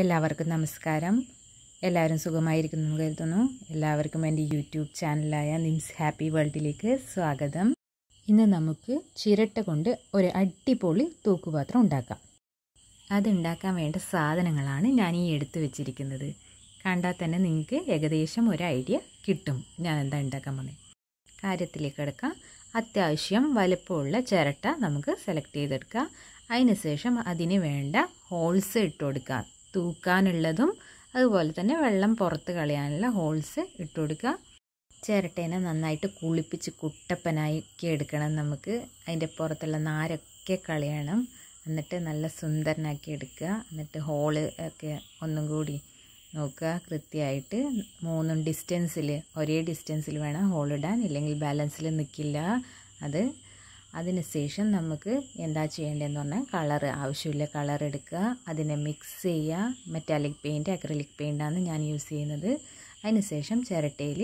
എല്ലാവർക്കും നമസ്കാരം എല്ലാവരും സുഖമായിരിക്കുന്നു എന്ന് കരുതുന്നു എല്ലാവർക്കും എൻ്റെ യൂട്യൂബ് ചാനലായ നിംസ് ഹാപ്പി വേൾഡിലേക്ക് സ്വാഗതം ഇന്ന് നമുക്ക് ചിരട്ട കൊണ്ട് ഒരു അടിപൊളി തൂക്കുപാത്രം ഉണ്ടാക്കാം അതുണ്ടാക്കാൻ വേണ്ട സാധനങ്ങളാണ് ഞാൻ ഈ എടുത്തു വെച്ചിരിക്കുന്നത് കണ്ടാൽ തന്നെ നിങ്ങൾക്ക് ഏകദേശം ഒരു ഐഡിയ കിട്ടും ഞാൻ എന്താ ഉണ്ടാക്കാൻ പോകുന്നത് കാര്യത്തിലേക്ക് എടുക്കാം അത്യാവശ്യം വലുപ്പമുള്ള ചിരട്ട നമുക്ക് സെലക്ട് ചെയ്തെടുക്കാം അതിനുശേഷം അതിന് വേണ്ട ഹോൾസ് ഇട്ട് കൊടുക്കാം തൂക്കാനുള്ളതും അതുപോലെ തന്നെ വെള്ളം പുറത്ത് കളയാനുള്ള ഹോൾസ് ഇട്ട് കൊടുക്കുക ചിരട്ടേനെ നന്നായിട്ട് കുളിപ്പിച്ച് കുട്ടപ്പനാക്കി എടുക്കണം നമുക്ക് അതിൻ്റെ പുറത്തുള്ള നാരൊക്കെ കളയണം എന്നിട്ട് നല്ല സുന്ദരനാക്കി എടുക്കുക എന്നിട്ട് ഹോള് ഒക്കെ ഒന്നും കൂടി നോക്കുക കൃത്യമായിട്ട് മൂന്നും ഡിസ്റ്റൻസിൽ ഒരേ ഡിസ്റ്റൻസിൽ വേണം ഹോളിടാൻ ഇല്ലെങ്കിൽ ബാലൻസിൽ നിൽക്കില്ല അത് അതിനുശേഷം നമുക്ക് എന്താ ചെയ്യേണ്ടതെന്ന് പറഞ്ഞാൽ കളർ ആവശ്യമില്ല കളർ എടുക്കുക അതിനെ മിക്സ് ചെയ്യുക മെറ്റാലിക് പെയിൻറ്റ് അക്രലിക് പെയിൻറ്റാണ് ഞാൻ യൂസ് ചെയ്യുന്നത് അതിനുശേഷം ചിരട്ടയിൽ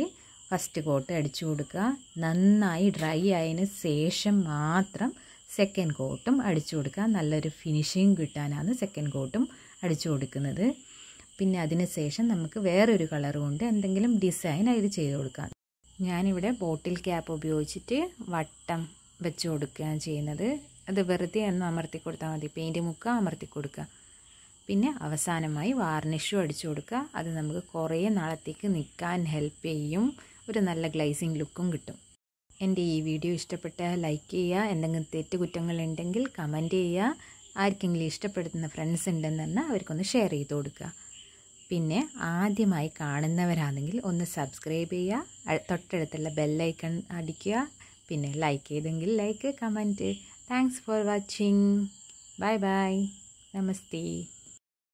ഫസ്റ്റ് കോട്ട് അടിച്ചു കൊടുക്കുക നന്നായി ഡ്രൈ ആയതിന് ശേഷം മാത്രം സെക്കൻഡ് കോട്ടും അടിച്ചു കൊടുക്കുക നല്ലൊരു ഫിനിഷിങ് കിട്ടാനാണ് സെക്കൻഡ് കോട്ടും അടിച്ചു കൊടുക്കുന്നത് പിന്നെ അതിന് ശേഷം നമുക്ക് വേറൊരു കളർ കൊണ്ട് എന്തെങ്കിലും ഡിസൈൻ അതിൽ ചെയ്ത് കൊടുക്കാം ഞാനിവിടെ ബോട്ടിൽ ക്യാപ്പ് ഉപയോഗിച്ചിട്ട് വട്ടം വെച്ച് കൊടുക്കുകയാണ് ചെയ്യുന്നത് അത് വെറുതെ ഒന്ന് അമർത്തി കൊടുത്താൽ മതി പെയിൻറ്റ് മുക്കുക അമർത്തി കൊടുക്കുക പിന്നെ അവസാനമായി വാർണിഷും അടിച്ചു കൊടുക്കുക അത് നമുക്ക് കുറേ നാളത്തേക്ക് നിൽക്കാൻ ഹെൽപ്പ് ചെയ്യും ഒരു നല്ല ഗ്ലൈസിങ് ലുക്കും കിട്ടും എൻ്റെ ഈ വീഡിയോ ഇഷ്ടപ്പെട്ട ലൈക്ക് ചെയ്യുക എന്തെങ്കിലും തെറ്റുകുറ്റങ്ങളുണ്ടെങ്കിൽ കമൻറ്റ് ചെയ്യുക ആർക്കെങ്കിലും ഇഷ്ടപ്പെടുന്ന ഫ്രണ്ട്സ് ഉണ്ടെന്നെന്നാൽ അവർക്കൊന്ന് ഷെയർ ചെയ്ത് കൊടുക്കുക പിന്നെ ആദ്യമായി കാണുന്നവരാണെങ്കിൽ ഒന്ന് സബ്സ്ക്രൈബ് ചെയ്യുക തൊട്ടടുത്തുള്ള ബെല്ലൈക്കൺ അടിക്കുക പിന്നെ ലൈക്ക് ചെയ്തെങ്കിൽ like comment thanks for watching bye bye namaste